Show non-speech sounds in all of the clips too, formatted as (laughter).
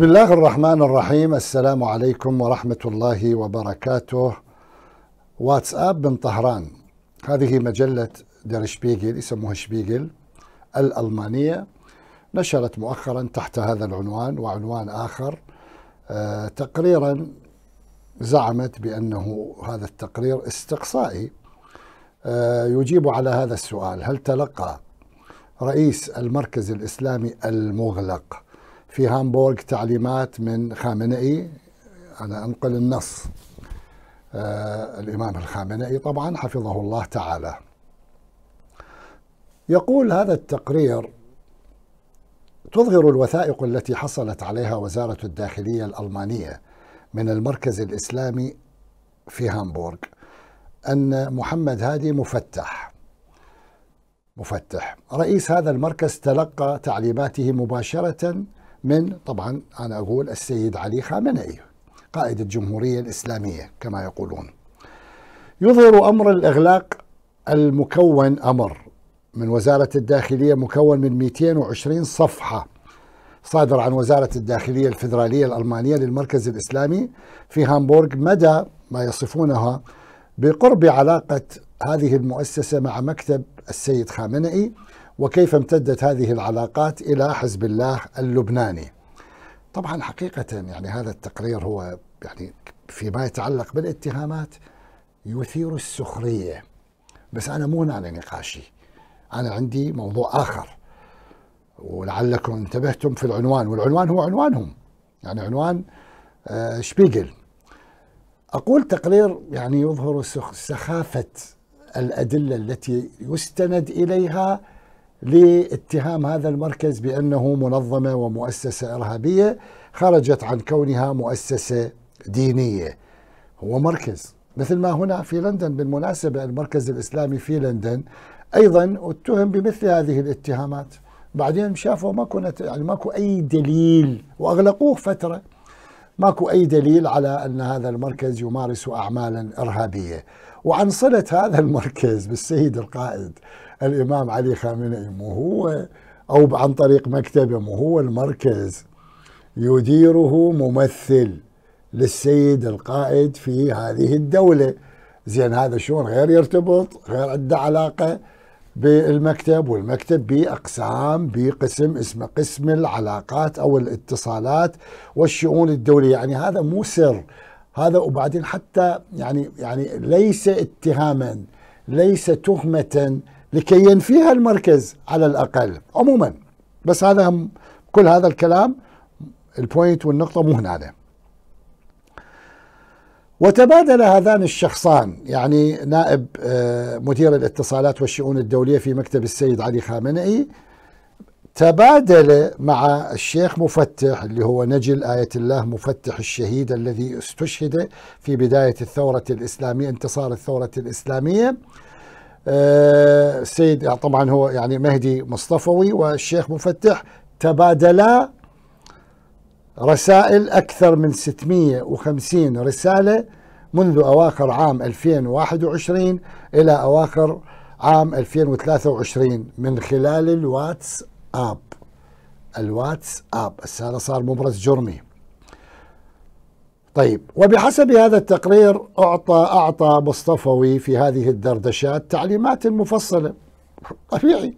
بسم الله الرحمن الرحيم السلام عليكم ورحمة الله وبركاته واتساب من طهران هذه مجلة دير شبيجل يسموها شبيجل الألمانية نشرت مؤخرا تحت هذا العنوان وعنوان آخر آه، تقريرا زعمت بأنه هذا التقرير استقصائي آه، يجيب على هذا السؤال هل تلقى رئيس المركز الإسلامي المغلق في هامبورغ تعليمات من خامنئي أنا أنقل النص آه الإمام الخامنئي طبعا حفظه الله تعالى يقول هذا التقرير تظهر الوثائق التي حصلت عليها وزارة الداخلية الألمانية من المركز الإسلامي في هامبورغ أن محمد هادي مفتح مفتح رئيس هذا المركز تلقى تعليماته مباشرة من طبعا أنا أقول السيد علي خامنئي قائد الجمهورية الإسلامية كما يقولون يظهر أمر الإغلاق المكون أمر من وزارة الداخلية مكون من 220 صفحة صادر عن وزارة الداخلية الفيدرالية الألمانية للمركز الإسلامي في هامبورغ مدى ما يصفونها بقرب علاقة هذه المؤسسة مع مكتب السيد خامنئي وكيف امتدت هذه العلاقات الى حزب الله اللبناني. طبعا حقيقه يعني هذا التقرير هو يعني فيما يتعلق بالاتهامات يثير السخريه بس انا مو هنا نقاشي انا عندي موضوع اخر ولعلكم انتبهتم في العنوان والعنوان هو عنوانهم يعني عنوان آه، شبيجل اقول تقرير يعني يظهر سخافه الادله التي يستند اليها لاتهام هذا المركز بأنه منظمة ومؤسسة إرهابية خرجت عن كونها مؤسسة دينية هو مركز مثل ما هنا في لندن بالمناسبة المركز الإسلامي في لندن أيضا اتهم بمثل هذه الاتهامات بعدين شافوا ماكو نت... يعني ماكو أي دليل وأغلقوه فترة ماكو أي دليل على أن هذا المركز يمارس أعمالا إرهابية وعن صلة هذا المركز بالسيد القائد الإمام علي خامنئي مو هو أو عن طريق مكتبه مو هو المركز يديره ممثل للسيد القائد في هذه الدولة زين هذا شلون غير يرتبط غير عنده علاقة بالمكتب والمكتب بأقسام بقسم اسمه قسم العلاقات أو الاتصالات والشؤون الدولية يعني هذا مو سر هذا وبعدين حتى يعني يعني ليس اتهاما ليس تهمة لكي ينفيها المركز على الأقل عموما بس هذا هم كل هذا الكلام البوينت والنقطة مو هنا وتبادل هذان الشخصان يعني نائب آه، مدير الاتصالات والشؤون الدولية في مكتب السيد علي خامنئي تبادل مع الشيخ مفتح اللي هو نجل آية الله مفتح الشهيد الذي استشهد في بداية الثورة الإسلامية انتصار الثورة الإسلامية آه، السيد يعني طبعا هو يعني مهدي مصطفوي والشيخ مفتح تبادلا رسائل أكثر من 650 رسالة منذ أواخر عام 2021 إلى أواخر عام 2023 من خلال الواتس آب الواتس آب السنة صار مبرز جرمي طيب وبحسب هذا التقرير أعطى أعطى مصطفوي في هذه الدردشات تعليمات مفصلة طبيعي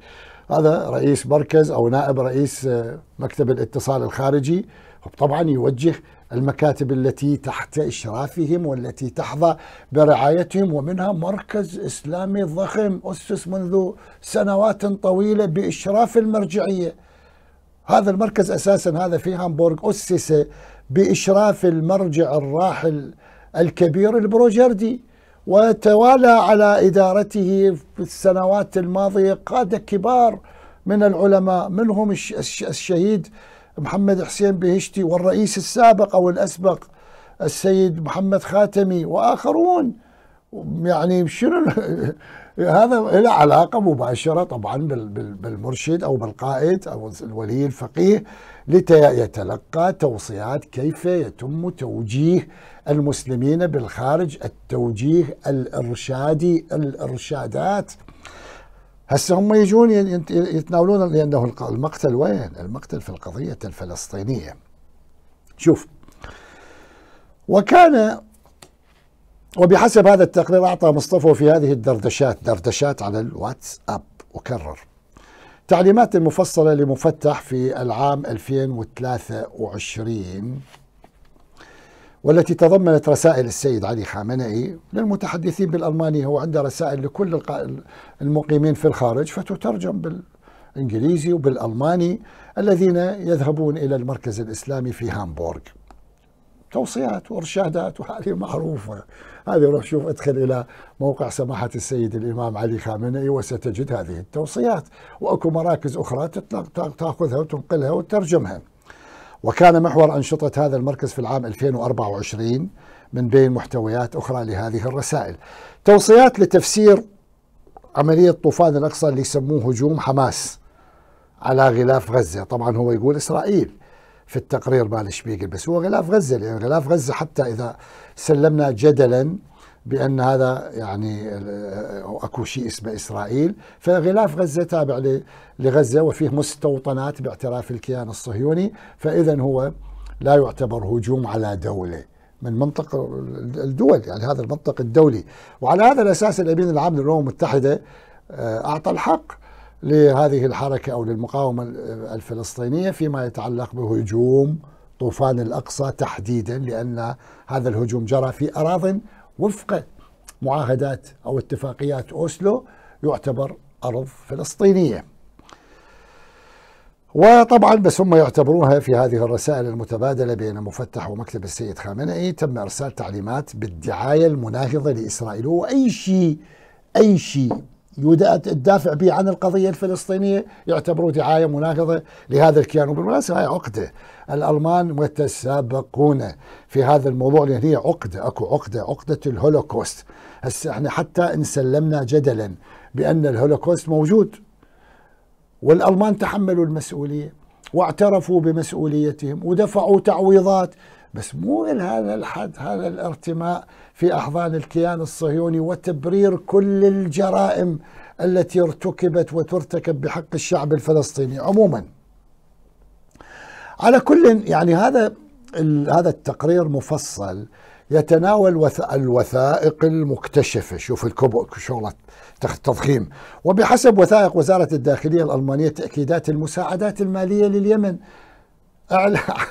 هذا رئيس مركز أو نائب رئيس آه، مكتب الاتصال الخارجي طبعا يوجه المكاتب التي تحت إشرافهم والتي تحظى برعايتهم ومنها مركز إسلامي ضخم أسس منذ سنوات طويلة بإشراف المرجعية هذا المركز أساسا هذا في هامبورغ أسس بإشراف المرجع الراحل الكبير البروجردي وتوالى على إدارته في السنوات الماضية قادة كبار من العلماء منهم الشهيد محمد حسين بهشتي والرئيس السابق أو الأسبق السيد محمد خاتمي وآخرون يعني شنو (laughs) هذا له علاقه مباشره طبعا بالمرشد او بالقائد او الولي الفقيه يتلقى توصيات كيف يتم توجيه المسلمين بالخارج التوجيه الارشادي الارشادات هسه هم يجون يتناولون لانه المقتل وين؟ المقتل في القضيه الفلسطينيه. شوف وكان وبحسب هذا التقرير أعطى مصطفى في هذه الدردشات دردشات على الواتساب وكرر تعليمات مفصلة لمفتح في العام 2023 والتي تضمنت رسائل السيد علي خامنئي للمتحدثين بالألمانية هو عنده رسائل لكل المقيمين في الخارج فتترجم بالإنجليزي وبالألماني الذين يذهبون إلى المركز الإسلامي في هامبورغ توصيات وارشادات وهذه معروفه هذه روح شوف ادخل الى موقع سماحه السيد الامام علي خامنئي وستجد هذه التوصيات واكو مراكز اخرى تاخذها وتنقلها وتترجمها وكان محور انشطه هذا المركز في العام 2024 من بين محتويات اخرى لهذه الرسائل توصيات لتفسير عمليه طوفان الاقصى اللي يسموه هجوم حماس على غلاف غزه طبعا هو يقول اسرائيل في التقرير مال شبيجل بس هو غلاف غزة لأن يعني غلاف غزة حتى إذا سلمنا جدلا بأن هذا يعني آه، أكو شيء اسمه إسرائيل فغلاف غزة تابع لغزة وفيه مستوطنات باعتراف الكيان الصهيوني فإذا هو لا يعتبر هجوم على دولة من منطق الدول يعني هذا المنطق الدولي وعلى هذا الأساس الأمين العام للأمم المتحدة آه، أعطى الحق لهذه الحركة أو للمقاومة الفلسطينية فيما يتعلق بهجوم طوفان الأقصى تحديدا لأن هذا الهجوم جرى في أراض وفق معاهدات أو اتفاقيات أوسلو يعتبر أرض فلسطينية وطبعا بس هم يعتبروها في هذه الرسائل المتبادلة بين مفتح ومكتب السيد خامنئي تم إرسال تعليمات بالدعاية المناهضة لإسرائيل وأي شيء أي شيء الدافع به عن القضية الفلسطينية يعتبروا دعاية مناهضة لهذا الكيان وبالمناسبة هاي عقدة الألمان متسابقون في هذا الموضوع لأن هي عقدة أكو عقدة عقدة الهولوكوست هسه احنا حتى إن سلمنا جدلا بأن الهولوكوست موجود والألمان تحملوا المسؤولية واعترفوا بمسؤوليتهم ودفعوا تعويضات بس مو إلى هذا الحد هذا الارتماء في أحضان الكيان الصهيوني وتبرير كل الجرائم التي ارتكبت وترتكب بحق الشعب الفلسطيني عموما على كل يعني هذا هذا التقرير مفصل يتناول الوثائق المكتشفة شوف الكبؤ شغلة تضخيم وبحسب وثائق وزارة الداخلية الألمانية تأكيدات المساعدات المالية لليمن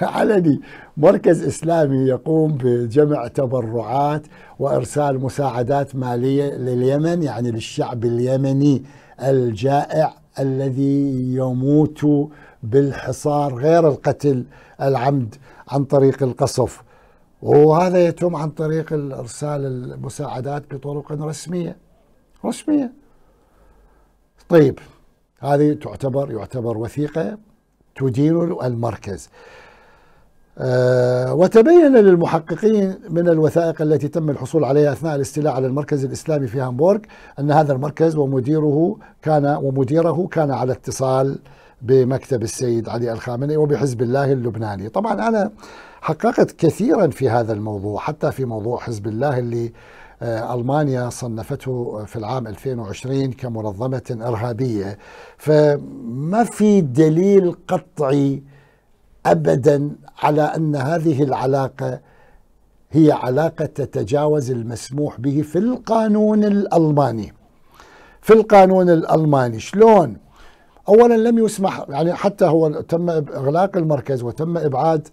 علني (laughs) مركز إسلامي يقوم بجمع تبرعات وإرسال مساعدات مالية لليمن يعني للشعب اليمني الجائع الذي يموت بالحصار غير القتل العمد عن طريق القصف وهذا يتم عن طريق إرسال المساعدات بطرق رسمية رسمية طيب هذه تعتبر يعتبر وثيقة تدير المركز أه وتبين للمحققين من الوثائق التي تم الحصول عليها اثناء الاستيلاء على المركز الاسلامي في هامبورغ ان هذا المركز ومديره كان ومديره كان على اتصال بمكتب السيد علي الخامنئي وبحزب الله اللبناني، طبعا انا حققت كثيرا في هذا الموضوع حتى في موضوع حزب الله اللي آه، ألمانيا صنفته في العام 2020 كمنظمة إرهابية فما في دليل قطعي أبدا على أن هذه العلاقة هي علاقة تتجاوز المسموح به في القانون الألماني في القانون الألماني شلون؟ أولا لم يسمح يعني حتى هو تم إغلاق المركز وتم إبعاد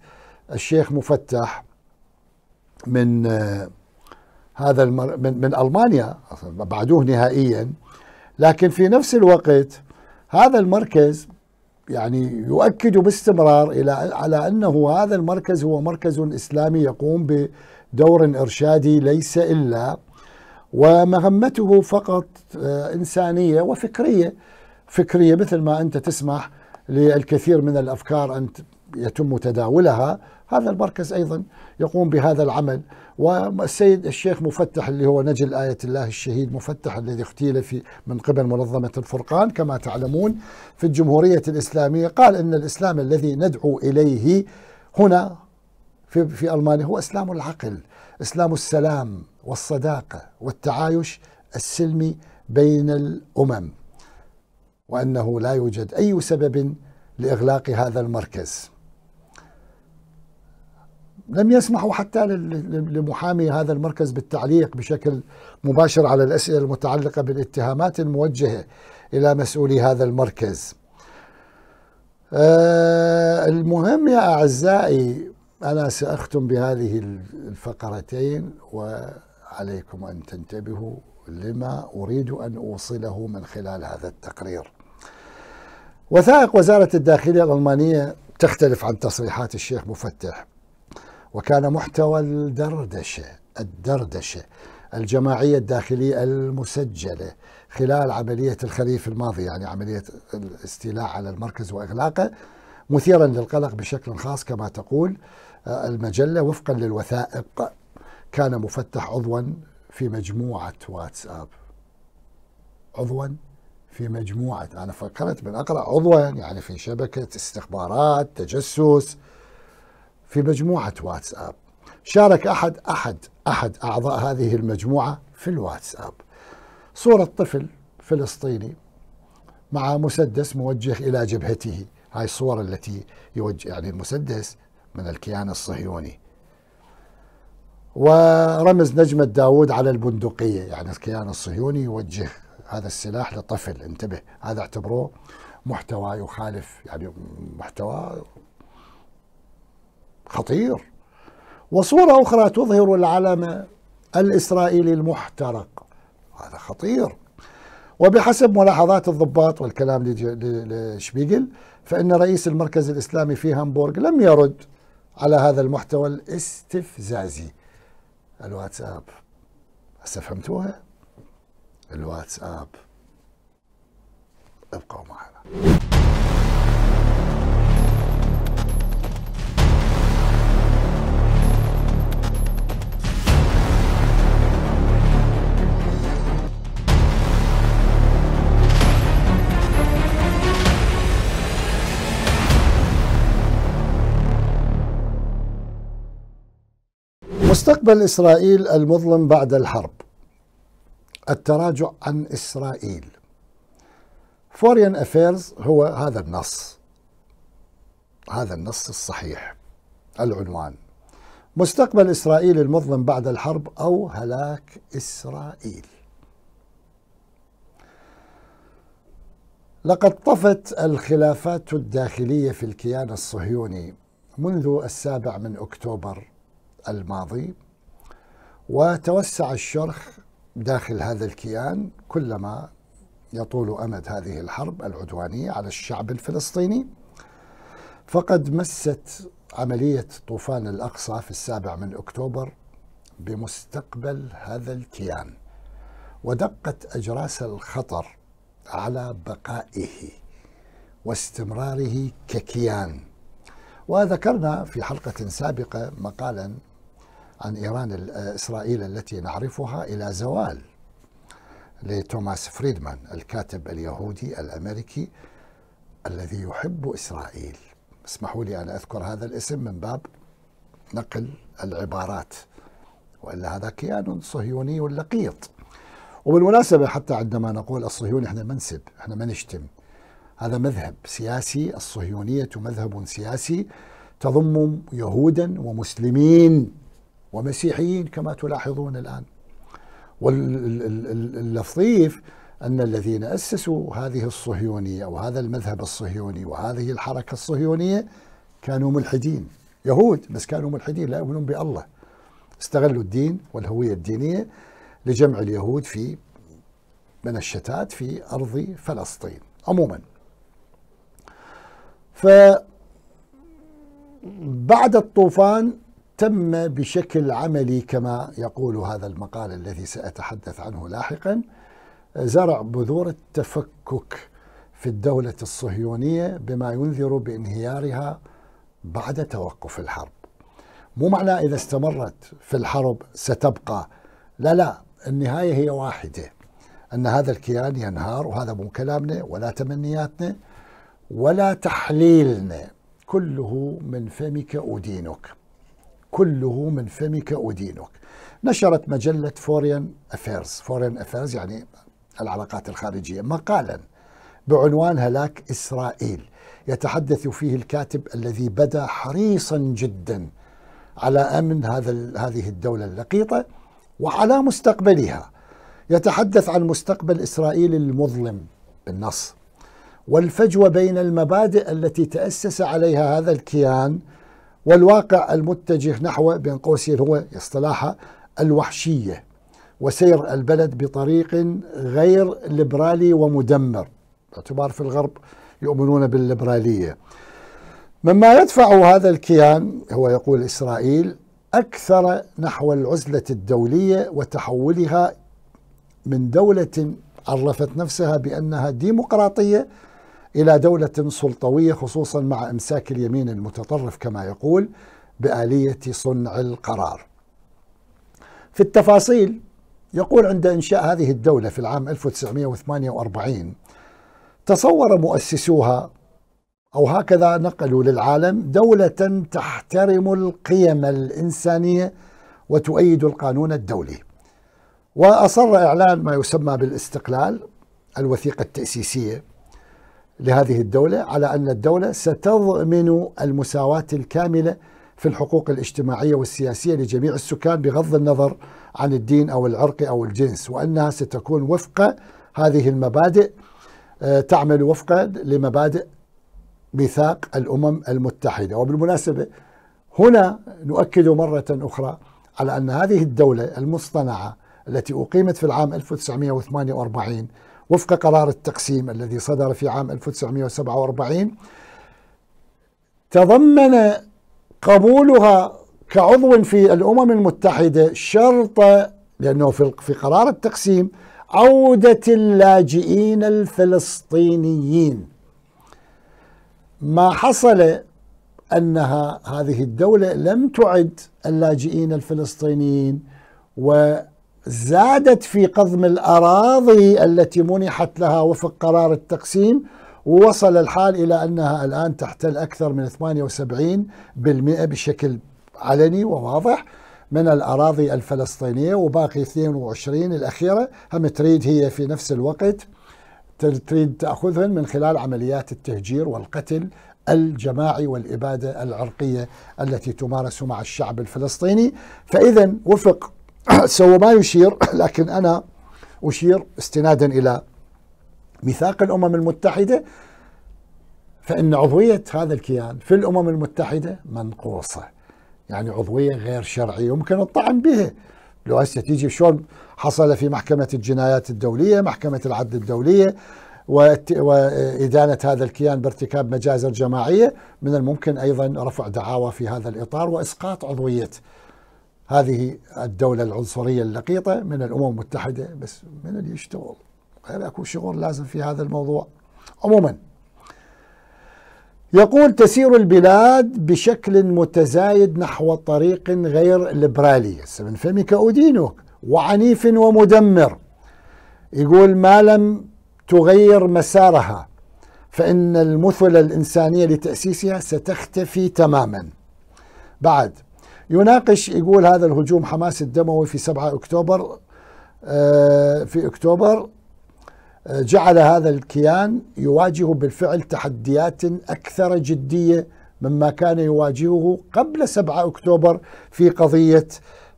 الشيخ مفتح من آه، هذا المر... من, من المانيا بعدوه نهائيا لكن في نفس الوقت هذا المركز يعني يؤكد باستمرار الى على انه هذا المركز هو مركز اسلامي يقوم بدور ارشادي ليس الا ومهمته فقط آه، انسانيه وفكريه فكريه مثل ما انت تسمح للكثير من الافكار ان يتم تداولها هذا المركز أيضا يقوم بهذا العمل والسيد الشيخ مفتح اللي هو نجل آية الله الشهيد مفتح الذي اغتيل في من قبل منظمة الفرقان كما تعلمون في الجمهورية الإسلامية قال إن الإسلام الذي ندعو إليه هنا في, في ألمانيا هو إسلام العقل إسلام السلام والصداقة والتعايش السلمي بين الأمم وأنه لا يوجد أي سبب لإغلاق هذا المركز لم يسمحوا حتى لمحامي هذا المركز بالتعليق بشكل مباشر على الأسئلة المتعلقة بالاتهامات الموجهة إلى مسؤولي هذا المركز آه، المهم يا أعزائي أنا سأختم بهذه الفقرتين وعليكم أن تنتبهوا لما أريد أن أوصله من خلال هذا التقرير وثائق وزارة الداخلية الألمانية تختلف عن تصريحات الشيخ مفتح وكان محتوى الدردشة الدردشة الجماعية الداخلية المسجلة خلال عملية الخريف الماضي يعني عملية الاستيلاء على المركز وإغلاقه مثيرا للقلق بشكل خاص كما تقول آه، المجلة وفقا للوثائق كان مفتح عضوا في مجموعة واتساب عضوا في مجموعة أنا فكرت من أقرأ عضوا يعني في شبكة استخبارات تجسس في مجموعة واتساب شارك أحد أحد أحد أعضاء هذه المجموعة في الواتساب صورة طفل فلسطيني مع مسدس موجه إلى جبهته هاي الصور التي يوجه يعني المسدس من الكيان الصهيوني ورمز نجمة داود على البندقية يعني الكيان الصهيوني يوجه هذا السلاح لطفل انتبه هذا اعتبروه محتوى يخالف يعني محتوى خطير وصورة أخرى تظهر العلم الإسرائيلي المحترق هذا خطير وبحسب ملاحظات الضباط والكلام لشبيغل فإن رئيس المركز الإسلامي في هامبورغ لم يرد على هذا المحتوى الاستفزازي الواتساب هسه فهمتوها؟ الواتساب ابقوا معنا مستقبل إسرائيل المظلم بعد الحرب التراجع عن إسرائيل فورين أفيرز هو هذا النص هذا النص الصحيح العنوان مستقبل إسرائيل المظلم بعد الحرب أو هلاك إسرائيل لقد طفت الخلافات الداخلية في الكيان الصهيوني منذ السابع من أكتوبر الماضي وتوسع الشرخ داخل هذا الكيان كلما يطول امد هذه الحرب العدوانيه على الشعب الفلسطيني فقد مست عمليه طوفان الاقصى في السابع من اكتوبر بمستقبل هذا الكيان ودقت اجراس الخطر على بقائه واستمراره ككيان وذكرنا في حلقه سابقه مقالا عن إيران آه، إسرائيل التي نعرفها إلى زوال لتوماس فريدمان الكاتب اليهودي الأمريكي الذي يحب إسرائيل اسمحوا لي أن أذكر هذا الاسم من باب نقل العبارات وإلا هذا كيان صهيوني لقيط وبالمناسبة حتى عندما نقول الصهيوني احنا ما نسب احنا ما نشتم هذا مذهب سياسي الصهيونية مذهب سياسي تضم يهودا ومسلمين ومسيحيين كما تلاحظون الآن واللطيف أن الذين أسسوا هذه الصهيونية وهذا المذهب الصهيوني وهذه الحركة الصهيونية كانوا ملحدين يهود بس كانوا ملحدين لا يؤمنون بالله استغلوا الدين والهوية الدينية لجمع اليهود في من الشتات في أرض فلسطين عموما ف بعد الطوفان تم بشكل عملي كما يقول هذا المقال الذي سأتحدث عنه لاحقا زرع بذور التفكك في الدولة الصهيونية بما ينذر بانهيارها بعد توقف الحرب مو معنى إذا استمرت في الحرب ستبقى لا لا النهاية هي واحدة أن هذا الكيان ينهار وهذا مو كلامنا ولا تمنياتنا ولا تحليلنا كله من فمك ودينك كله من فمك أدينك نشرت مجلة فورين أفيرز فورين أفيرز يعني العلاقات الخارجية مقالا بعنوان هلاك إسرائيل يتحدث فيه الكاتب الذي بدا حريصا جدا على امن هذا هذه الدوله اللقيطه وعلى مستقبلها يتحدث عن مستقبل اسرائيل المظلم بالنص والفجوه بين المبادئ التي تاسس عليها هذا الكيان والواقع المتجه نحو بين قوسين هو اصطلاحها الوحشية وسير البلد بطريق غير ليبرالي ومدمر باعتبار في الغرب يؤمنون بالليبرالية مما يدفع هذا الكيان هو يقول إسرائيل أكثر نحو العزلة الدولية وتحولها من دولة عرفت نفسها بأنها ديمقراطية إلى دولة سلطوية خصوصا مع إمساك اليمين المتطرف كما يقول بآلية صنع القرار في التفاصيل يقول عند إنشاء هذه الدولة في العام 1948 تصور مؤسسوها أو هكذا نقلوا للعالم دولة تحترم القيم الإنسانية وتؤيد القانون الدولي وأصر إعلان ما يسمى بالاستقلال الوثيقة التأسيسية لهذه الدولة على أن الدولة ستضمن المساواة الكاملة في الحقوق الاجتماعية والسياسية لجميع السكان بغض النظر عن الدين أو العرق أو الجنس وأنها ستكون وفق هذه المبادئ آه، تعمل وفقا لمبادئ ميثاق الأمم المتحدة وبالمناسبة هنا نؤكد مرة أخرى على أن هذه الدولة المصطنعة التي أقيمت في العام 1948 وفق قرار التقسيم الذي صدر في عام 1947 تضمن قبولها كعضو في الأمم المتحدة شرط لأنه في قرار التقسيم عودة اللاجئين الفلسطينيين ما حصل أنها هذه الدولة لم تعد اللاجئين الفلسطينيين و زادت في قضم الأراضي التي منحت لها وفق قرار التقسيم ووصل الحال إلى أنها الآن تحتل أكثر من 78% بشكل علني وواضح من الأراضي الفلسطينية وباقي 22 الأخيرة هم تريد هي في نفس الوقت تريد تأخذهم من خلال عمليات التهجير والقتل الجماعي والإبادة العرقية التي تمارس مع الشعب الفلسطيني فإذا وفق (clears throat) سوى ما يشير (clears throat) لكن أنا أشير استنادا إلى ميثاق الأمم المتحدة فإن عضوية هذا الكيان في الأمم المتحدة منقوصة يعني عضوية غير شرعية يمكن الطعن به لو هسه تيجي شلون حصل في محكمة الجنايات الدولية محكمة العدل الدولية وإدانة هذا الكيان بارتكاب مجازر جماعية من الممكن أيضا رفع دعاوى في هذا الإطار وإسقاط عضوية هذه الدولة العنصرية اللقيطة من الأمم المتحدة بس من اللي يشتغل غير أكو شغل لازم في هذا الموضوع عموما يقول تسير البلاد بشكل متزايد نحو طريق غير ليبرالي من فمك أدينك وعنيف ومدمر يقول ما لم تغير مسارها فإن المثل الإنسانية لتأسيسها ستختفي تماما بعد يناقش يقول هذا الهجوم حماس الدموي في 7 أكتوبر آه، في أكتوبر آه، جعل هذا الكيان يواجه بالفعل تحديات أكثر جدية مما كان يواجهه قبل 7 أكتوبر في قضية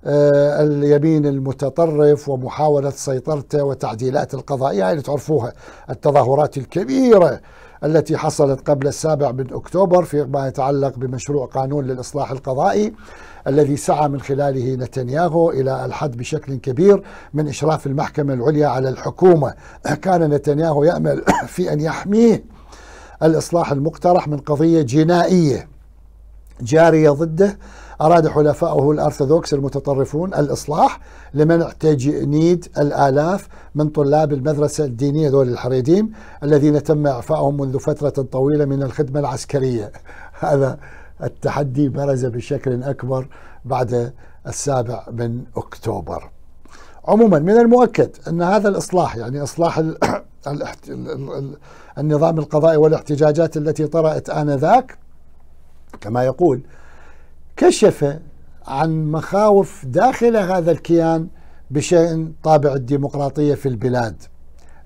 آه، اليمين المتطرف ومحاولة سيطرته وتعديلات القضائية اللي يعني تعرفوها التظاهرات الكبيرة التي حصلت قبل السابع من أكتوبر فيما يتعلق بمشروع قانون للإصلاح القضائي الذي سعى من خلاله نتنياهو إلى الحد بشكل كبير من إشراف المحكمة العليا على الحكومة (clears throat) كان نتنياهو يأمل (clears throat) في أن يحميه الإصلاح المقترح من قضية جنائية جارية ضده أراد حلفائه الأرثوذكس المتطرفون الإصلاح لمنع تجنيد الآلاف من طلاب المدرسة الدينية ذول الحريديم الذين تم إعفائهم منذ فترة طويلة من الخدمة العسكرية (laughs) هذا التحدي برز بشكل أكبر بعد السابع من أكتوبر عموما من المؤكد أن هذا الإصلاح يعني إصلاح الـ الـ الـ النظام القضائي والاحتجاجات التي طرأت آنذاك كما يقول كشف عن مخاوف داخل هذا الكيان بشأن طابع الديمقراطية في البلاد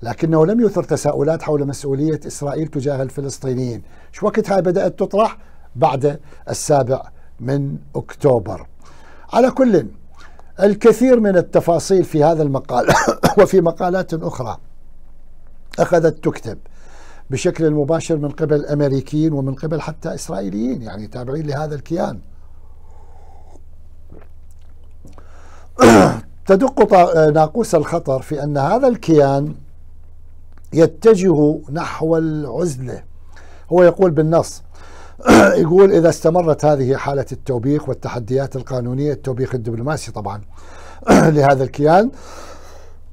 لكنه لم يثر تساؤلات حول مسؤولية إسرائيل تجاه الفلسطينيين شو وقتها بدأت تطرح بعد السابع من اكتوبر. على كل الكثير من التفاصيل في هذا المقال (coughs) وفي مقالات اخرى اخذت تكتب بشكل مباشر من قبل الامريكيين ومن قبل حتى اسرائيليين يعني تابعين لهذا الكيان. (coughs) تدق ناقوس الخطر في ان هذا الكيان يتجه نحو العزله. هو يقول بالنص (clears throat) يقول إذا استمرت هذه حالة التوبيخ والتحديات القانونية التوبيخ الدبلوماسي طبعا (clears throat) لهذا الكيان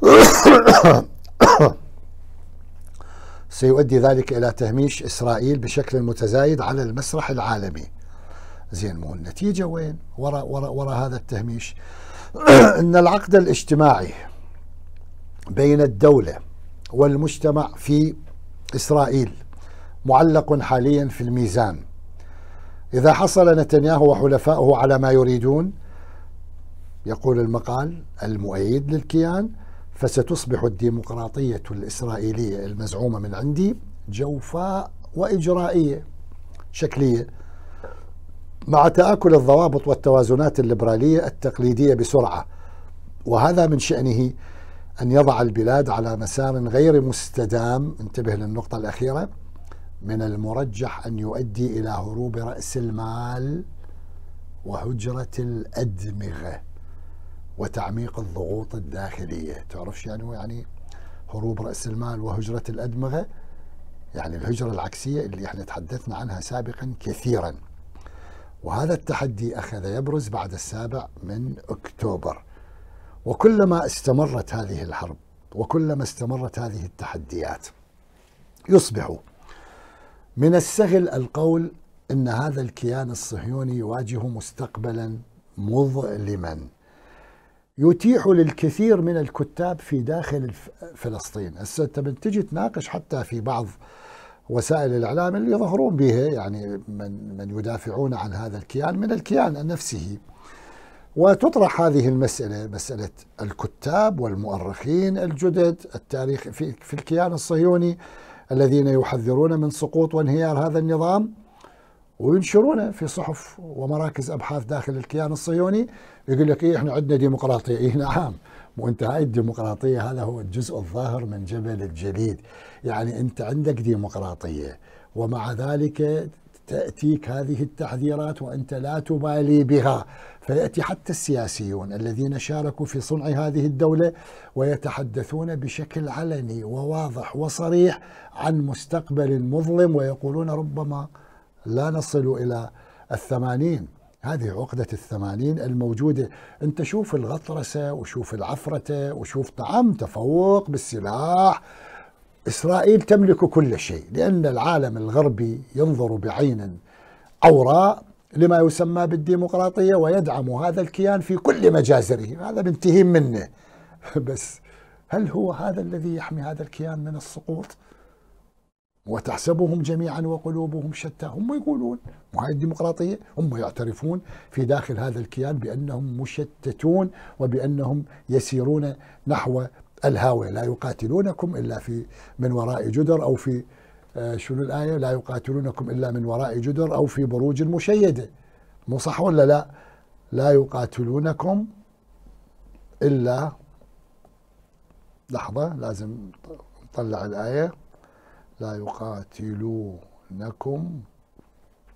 (clears throat) سيؤدي ذلك إلى تهميش إسرائيل بشكل متزايد على المسرح العالمي زين مو النتيجة وين وراء وراء ورا هذا التهميش أن العقد الاجتماعي بين الدولة والمجتمع في إسرائيل معلق حاليا في الميزان إذا حصل نتنياهو وحلفائه على ما يريدون يقول المقال المؤيد للكيان فستصبح الديمقراطية الإسرائيلية المزعومة من عندي جوفاء وإجرائية شكلية مع تآكل الضوابط والتوازنات الليبرالية التقليدية بسرعة وهذا من شأنه أن يضع البلاد على مسار غير مستدام انتبه للنقطة الأخيرة من المرجح أن يؤدي إلى هروب رأس المال وهجرة الأدمغة وتعميق الضغوط الداخلية تعرف شو يعني يعني هروب رأس المال وهجرة الأدمغة يعني الهجرة العكسية اللي احنا تحدثنا عنها سابقا كثيرا وهذا التحدي أخذ يبرز بعد السابع من أكتوبر وكلما استمرت هذه الحرب وكلما استمرت هذه التحديات يصبح من السهل القول ان هذا الكيان الصهيوني يواجه مستقبلا مظلما يتيح للكثير من الكتاب في داخل فلسطين هسه انت تجي تناقش حتى في بعض وسائل الاعلام اللي يظهرون بها يعني من من يدافعون عن هذا الكيان من الكيان نفسه وتطرح هذه المساله مساله الكتاب والمؤرخين الجدد التاريخ في في الكيان الصهيوني الذين يحذرون من سقوط وانهيار هذا النظام وينشرونه في صحف ومراكز ابحاث داخل الكيان الصهيوني يقول لك ايه احنا عندنا ديمقراطيه ايه نعم وانت هاي الديمقراطيه هذا هو الجزء الظاهر من جبل الجليد يعني انت عندك ديمقراطيه ومع ذلك تأتيك هذه التحذيرات وأنت لا تبالي بها فيأتي حتى السياسيون الذين شاركوا في صنع هذه الدولة ويتحدثون بشكل علني وواضح وصريح عن مستقبل مظلم ويقولون ربما لا نصل إلى الثمانين هذه عقدة الثمانين الموجودة أنت شوف الغطرسة وشوف العفرة وشوف طعم تفوق بالسلاح إسرائيل تملك كل شيء لأن العالم الغربي ينظر بعين عوراء لما يسمى بالديمقراطية ويدعم هذا الكيان في كل مجازره هذا بنتهي منه (laughs) بس هل هو هذا الذي يحمي هذا الكيان من السقوط وتحسبهم جميعا وقلوبهم شتى هم يقولون وهي الديمقراطية هم يعترفون في داخل هذا الكيان بأنهم مشتتون وبأنهم يسيرون نحو الهاوية لا يقاتلونكم إلا في من وراء جدر أو في آه، شنو الآية لا يقاتلونكم إلا من وراء جدر أو في بروج مشيدة مو صح ولا لا لا يقاتلونكم إلا لحظة لازم نطلع الآية لا يقاتلونكم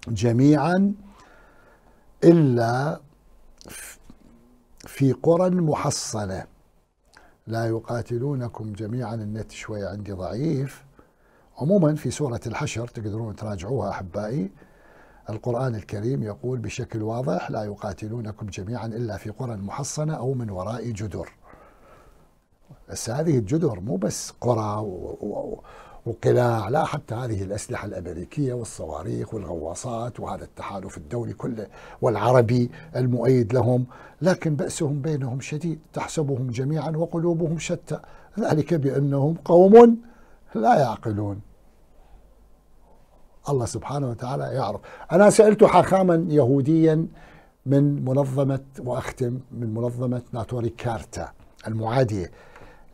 جميعا إلا في قرى محصنة لا يقاتلونكم جميعا النت شوي عندي ضعيف عموما في سورة الحشر تقدرون تراجعوها أحبائي القرآن الكريم يقول بشكل واضح لا يقاتلونكم جميعا إلا في قرى محصنة أو من وراء جدر بس هذه الجدر مو بس قرى وقلاع لا حتى هذه الأسلحة الأمريكية والصواريخ والغواصات وهذا التحالف الدولي كله والعربي المؤيد لهم لكن بأسهم بينهم شديد تحسبهم جميعا وقلوبهم شتى ذلك بأنهم قوم لا يعقلون الله سبحانه وتعالى يعرف أنا سألت حاخاما يهوديا من منظمة وأختم من منظمة ناتوري كارتا المعادية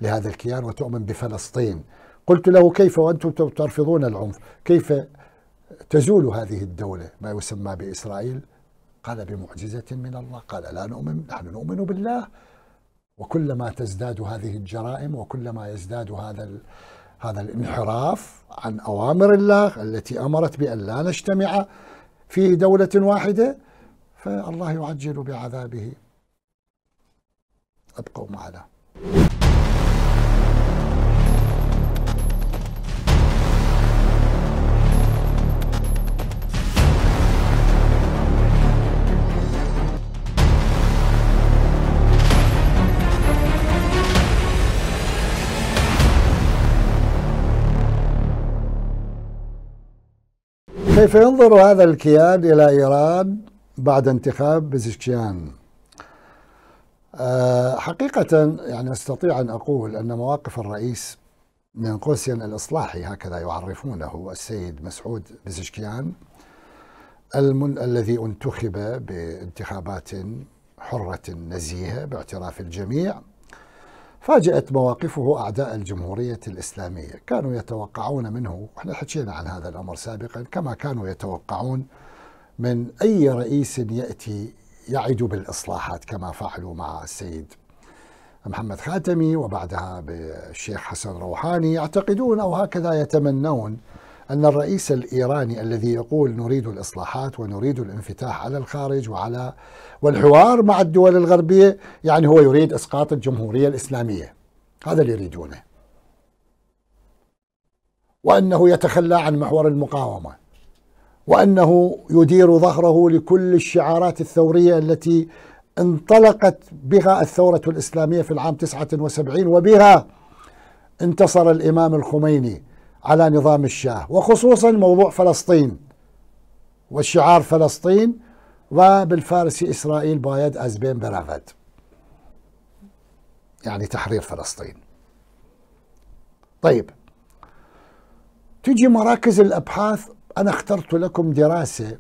لهذا الكيان وتؤمن بفلسطين قلت له كيف وأنتم ترفضون العنف كيف تزول هذه الدولة ما يسمى بإسرائيل قال بمعجزة من الله قال لا نؤمن نحن نؤمن بالله وكلما تزداد هذه الجرائم وكلما يزداد هذا هذا الانحراف عن أوامر الله التي أمرت بأن لا نجتمع في دولة واحدة فالله يعجل بعذابه ابقوا معنا كيف ينظر هذا الكيان إلى إيران بعد انتخاب بزشكيان أه حقيقة يعني أستطيع أن أقول أن مواقف الرئيس من قوسين الإصلاحي هكذا يعرفونه السيد مسعود بزشكيان المن... الذي انتخب بانتخابات حرة نزيهة باعتراف الجميع فاجأت مواقفه أعداء الجمهورية الإسلامية كانوا يتوقعون منه ونحن حكينا عن هذا الأمر سابقا كما كانوا يتوقعون من أي رئيس يأتي يعد بالإصلاحات كما فعلوا مع السيد محمد خاتمي وبعدها بالشيخ حسن روحاني يعتقدون أو هكذا يتمنون أن الرئيس الإيراني الذي يقول نريد الإصلاحات ونريد الانفتاح على الخارج وعلى والحوار مع الدول الغربية يعني هو يريد إسقاط الجمهورية الإسلامية هذا اللي يريدونه وأنه يتخلى عن محور المقاومة وأنه يدير ظهره لكل الشعارات الثورية التي انطلقت بها الثورة الإسلامية في العام 79 وبها انتصر الإمام الخميني على نظام الشاه وخصوصا موضوع فلسطين والشعار فلسطين وبالفارسي إسرائيل بايد أزبين برافد يعني تحرير فلسطين طيب تجي مراكز الأبحاث أنا اخترت لكم دراسة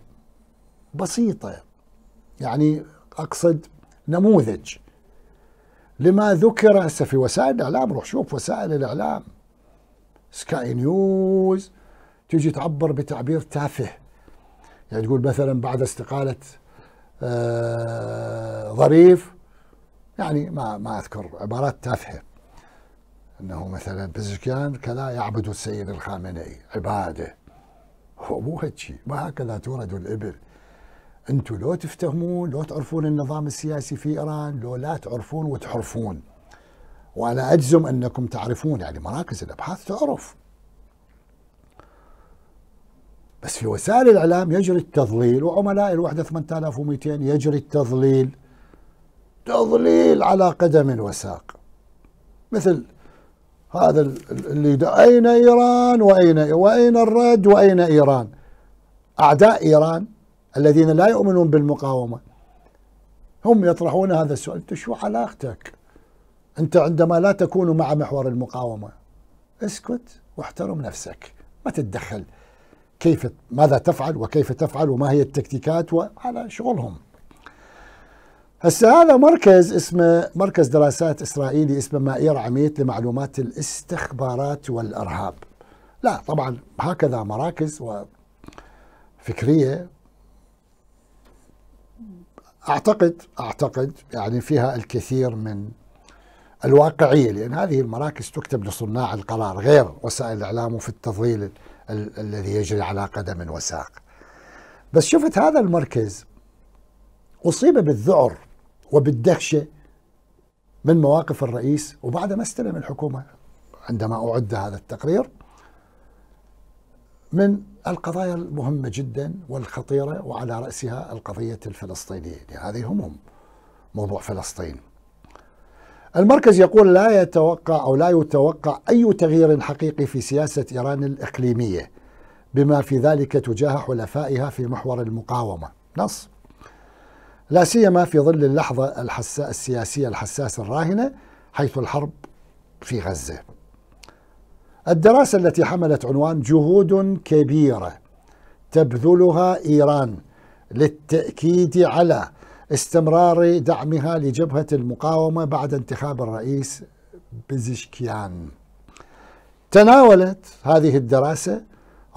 بسيطة يعني أقصد نموذج لما ذكر هسه في وسائل الإعلام روح شوف وسائل الإعلام سكاي نيوز تيجي تعبر بتعبير تافه يعني تقول مثلا بعد استقالة آه ظريف يعني ما ما اذكر عبارات تافهه انه مثلا بزكيان كلا يعبد السيد الخامنئي عباده هو مو هيجي هكذا تورد الابل انتم لو تفتهمون لو تعرفون النظام السياسي في ايران لو لا تعرفون وتحرفون وأنا أجزم أنكم تعرفون يعني مراكز الأبحاث تعرف بس في وسائل الإعلام يجري التضليل وعملاء الوحدة 8200 يجري التضليل تضليل على قدم وساق مثل هذا اللي أين إيران وأين وأين الرد وأين إيران أعداء إيران الذين لا يؤمنون بالمقاومة هم يطرحون هذا السؤال أنت شو علاقتك أنت عندما لا تكون مع محور المقاومة اسكت واحترم نفسك ما تتدخل كيف ماذا تفعل وكيف تفعل وما هي التكتيكات وعلى شغلهم هسه هذا مركز اسمه مركز دراسات اسرائيلي اسمه مائير عميت لمعلومات الاستخبارات والارهاب. لا طبعا هكذا مراكز وفكريه اعتقد اعتقد يعني فيها الكثير من الواقعيه لان هذه المراكز تكتب لصناع القرار غير وسائل الاعلام وفي التفضيل ال الذي يجري على قدم وساق. بس شفت هذا المركز اصيب بالذعر وبالدهشه من مواقف الرئيس وبعد ما استلم الحكومه عندما اعد هذا التقرير من القضايا المهمه جدا والخطيره وعلى راسها القضيه الفلسطينيه هذه همهم موضوع فلسطين. المركز يقول لا يتوقع أو لا يتوقع أي تغيير حقيقي في سياسة إيران الإقليمية بما في ذلك تجاه حلفائها في محور المقاومة نص لا سيما في ظل اللحظة السياسية الحساسة الراهنة حيث الحرب في غزة الدراسة التي حملت عنوان جهود كبيرة تبذلها إيران للتأكيد على استمرار دعمها لجبهة المقاومة بعد انتخاب الرئيس بزشكيان تناولت هذه الدراسة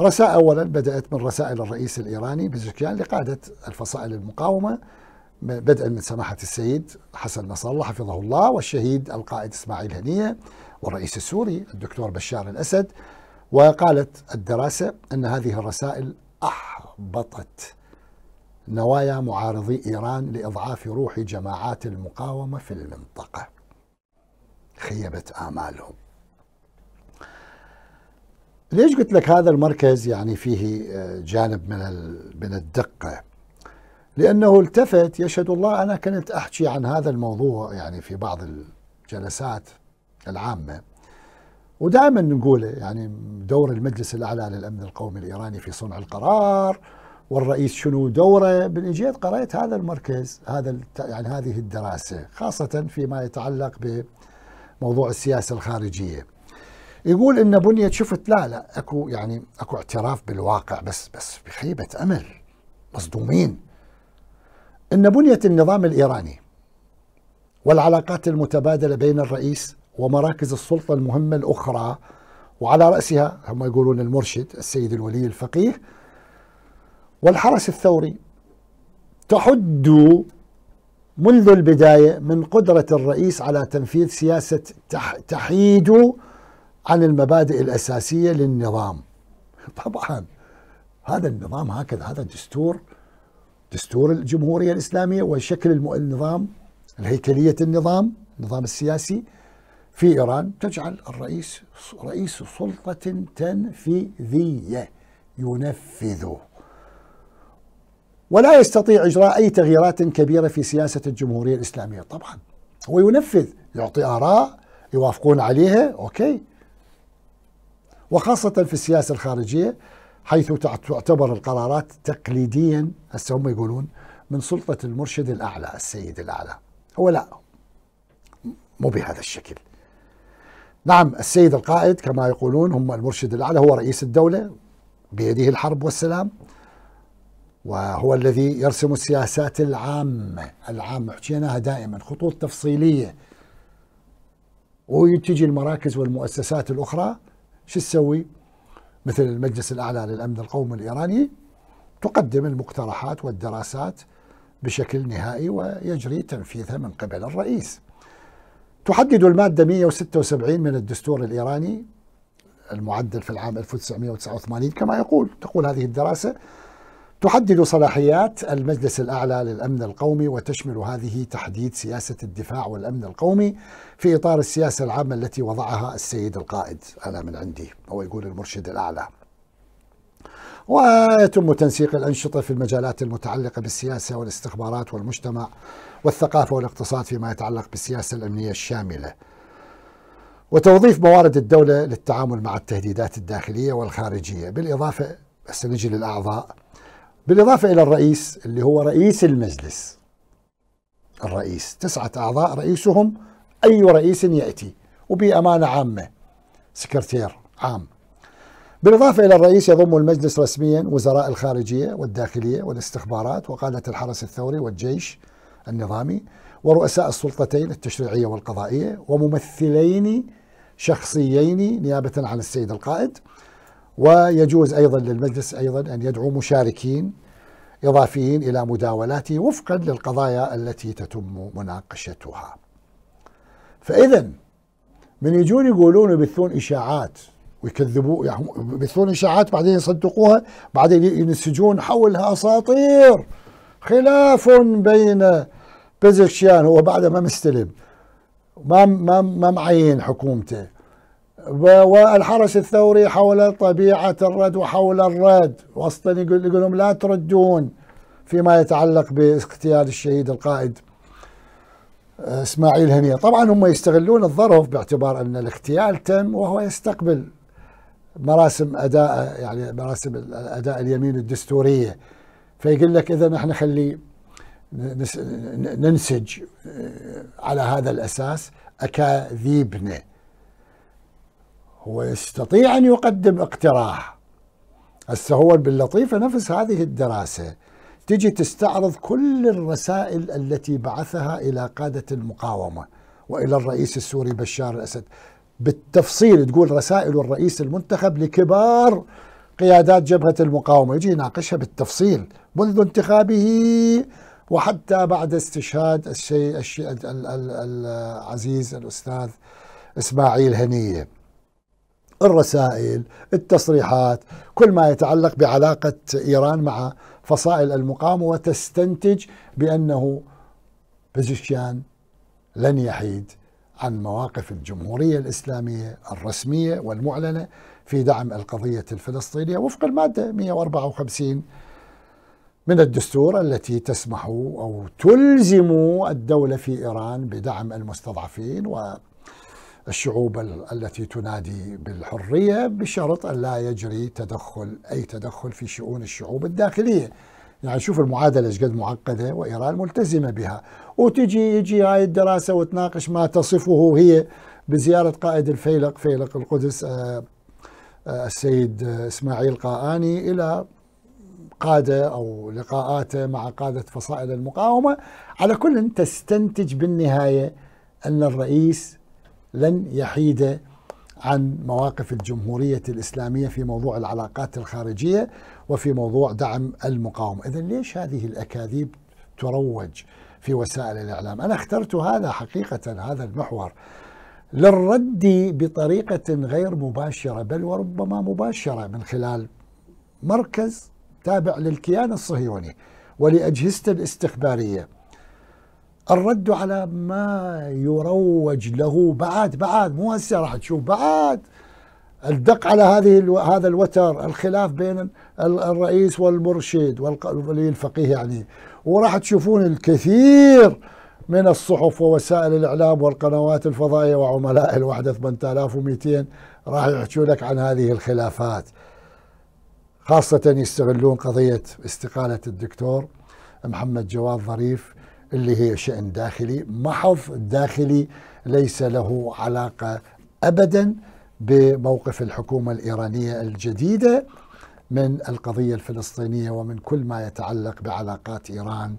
رسائل أولا بدأت من رسائل الرئيس الإيراني بزشكيان لقادة الفصائل المقاومة بدءا من سماحة السيد حسن نصر الله حفظه الله والشهيد القائد إسماعيل هنية والرئيس السوري الدكتور بشار الأسد وقالت الدراسة أن هذه الرسائل أحبطت نوايا معارضي إيران لإضعاف روح جماعات المقاومة في المنطقة خيبت آمالهم ليش قلت لك هذا المركز يعني فيه آه، جانب من من الدقة لأنه التفت يشهد الله أنا كنت أحكي عن هذا الموضوع يعني في بعض الجلسات العامة ودائما نقوله يعني دور المجلس الأعلى للأمن القومي الإيراني في صنع القرار والرئيس شنو دوره بالاجيت قرأت هذا المركز هذا يعني هذه الدراسة خاصة فيما يتعلق بموضوع السياسة الخارجية يقول ان بنية شفت لا لا اكو يعني اكو اعتراف بالواقع بس بس بخيبة امل مصدومين ان بنية النظام الايراني والعلاقات المتبادلة بين الرئيس ومراكز السلطة المهمة الاخرى وعلى رأسها هم يقولون المرشد السيد الولي الفقيه والحرس الثوري تحد منذ البداية من قدرة الرئيس على تنفيذ سياسة تحيد عن المبادئ الأساسية للنظام طبعا هذا النظام هكذا هذا دستور دستور الجمهورية الإسلامية وشكل النظام الهيكلية النظام النظام السياسي في إيران تجعل الرئيس رئيس سلطة تنفيذية ينفذه ولا يستطيع إجراء أي تغييرات كبيرة في سياسة الجمهورية الإسلامية طبعا هو ينفذ يعطي آراء يوافقون عليها أوكي وخاصة في السياسة الخارجية حيث تعتبر القرارات تقليديا هسه هم يقولون من سلطة المرشد الأعلى السيد الأعلى هو لا مو بهذا الشكل نعم السيد القائد كما يقولون هم المرشد الأعلى هو رئيس الدولة بيده الحرب والسلام وهو الذي يرسم السياسات العامة العامة حكيناها دائما خطوط تفصيلية وتجي المراكز والمؤسسات الأخرى شو تسوي مثل المجلس الأعلى للأمن القومي الإيراني تقدم المقترحات والدراسات بشكل نهائي ويجري تنفيذها من قبل الرئيس تحدد المادة 176 من الدستور الإيراني المعدل في العام 1989 كما يقول تقول هذه الدراسة تحدد صلاحيات المجلس الأعلى للأمن القومي وتشمل هذه تحديد سياسة الدفاع والأمن القومي في إطار السياسة العامة التي وضعها السيد القائد أنا من عندي أو يقول المرشد الأعلى ويتم تنسيق الأنشطة في المجالات المتعلقة بالسياسة والاستخبارات والمجتمع والثقافة والاقتصاد فيما يتعلق بالسياسة الأمنية الشاملة وتوظيف موارد الدولة للتعامل مع التهديدات الداخلية والخارجية بالإضافة سنجي للأعضاء بالإضافة إلى الرئيس اللي هو رئيس المجلس الرئيس تسعة أعضاء رئيسهم أي رئيس يأتي وبأمانة عامة سكرتير عام بالإضافة إلى الرئيس يضم المجلس رسميا وزراء الخارجية والداخلية والاستخبارات وقادة الحرس الثوري والجيش النظامي ورؤساء السلطتين التشريعية والقضائية وممثلين شخصيين نيابة عن السيد القائد ويجوز أيضا للمجلس أيضا أن يدعو مشاركين إضافيين إلى مداولاته وفقا للقضايا التي تتم مناقشتها فإذا من يجون يقولون يبثون إشاعات ويكذبوا يعني يبثون إشاعات بعدين يصدقوها بعدين ينسجون حولها أساطير خلاف بين بزكشيان هو بعده ما مستلم ما ما ما معين حكومته والحرس الثوري حول طبيعة الرد وحول الرد وسطا يقول لهم لا تردون فيما يتعلق باغتيال الشهيد القائد آه، اسماعيل هنيه طبعا هم يستغلون الظرف باعتبار ان الاغتيال تم وهو يستقبل مراسم اداء يعني مراسم اداء اليمين الدستوريه فيقول لك اذا احنا خلي ننسج آه، على هذا الاساس اكاذيبنا هو يستطيع أن يقدم اقتراح هسه هو باللطيفة نفس هذه الدراسة تجي تستعرض كل الرسائل التي بعثها إلى قادة المقاومة وإلى الرئيس السوري بشار الأسد بالتفصيل تقول رسائل الرئيس المنتخب لكبار قيادات جبهة المقاومة يجي يناقشها بالتفصيل منذ انتخابه وحتى بعد استشهاد الشيء الشيء العزيز الأستاذ إسماعيل هنيه الرسائل التصريحات كل ما يتعلق بعلاقة إيران مع فصائل المقاومة وتستنتج بأنه بزشيان لن يحيد عن مواقف الجمهورية الإسلامية الرسمية والمعلنة في دعم القضية الفلسطينية وفق المادة 154 من الدستور التي تسمح أو تلزم الدولة في إيران بدعم المستضعفين و الشعوب التي تنادي بالحرية بشرط أن لا يجري تدخل أي تدخل في شؤون الشعوب الداخلية يعني شوف المعادلة ايش قد معقدة وإيران ملتزمة بها وتجي يجي هاي الدراسة وتناقش ما تصفه هي بزيارة قائد الفيلق فيلق القدس آه، آه، السيد إسماعيل قاآني إلى قادة أو لقاءاته مع قادة فصائل المقاومة على كل تستنتج بالنهاية أن الرئيس لن يحيد عن مواقف الجمهورية الإسلامية في موضوع العلاقات الخارجية وفي موضوع دعم المقاومة إذا ليش هذه الأكاذيب تروج في وسائل الإعلام أنا اخترت هذا حقيقة هذا المحور للرد بطريقة غير مباشرة بل وربما مباشرة من خلال مركز تابع للكيان الصهيوني ولأجهزته الاستخبارية الرد على ما يروج له بعد بعد مو هسه راح تشوف بعد الدق على هذه الو... هذا الوتر الخلاف بين الرئيس والمرشد والولي الفقيه يعني وراح تشوفون الكثير من الصحف ووسائل الاعلام والقنوات الفضائيه وعملاء الوحده 8200 راح يحكوا لك عن هذه الخلافات خاصه يستغلون قضيه استقاله الدكتور محمد جواد ظريف اللي هي شأن داخلي محض داخلي ليس له علاقة أبدا بموقف الحكومة الإيرانية الجديدة من القضية الفلسطينية ومن كل ما يتعلق بعلاقات إيران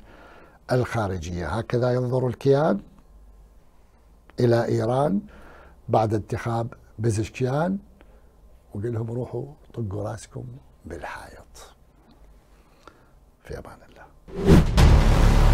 الخارجية هكذا ينظر الكيان إلى إيران بعد انتخاب بزشكيان وقال لهم روحوا طقوا راسكم بالحائط في أمان الله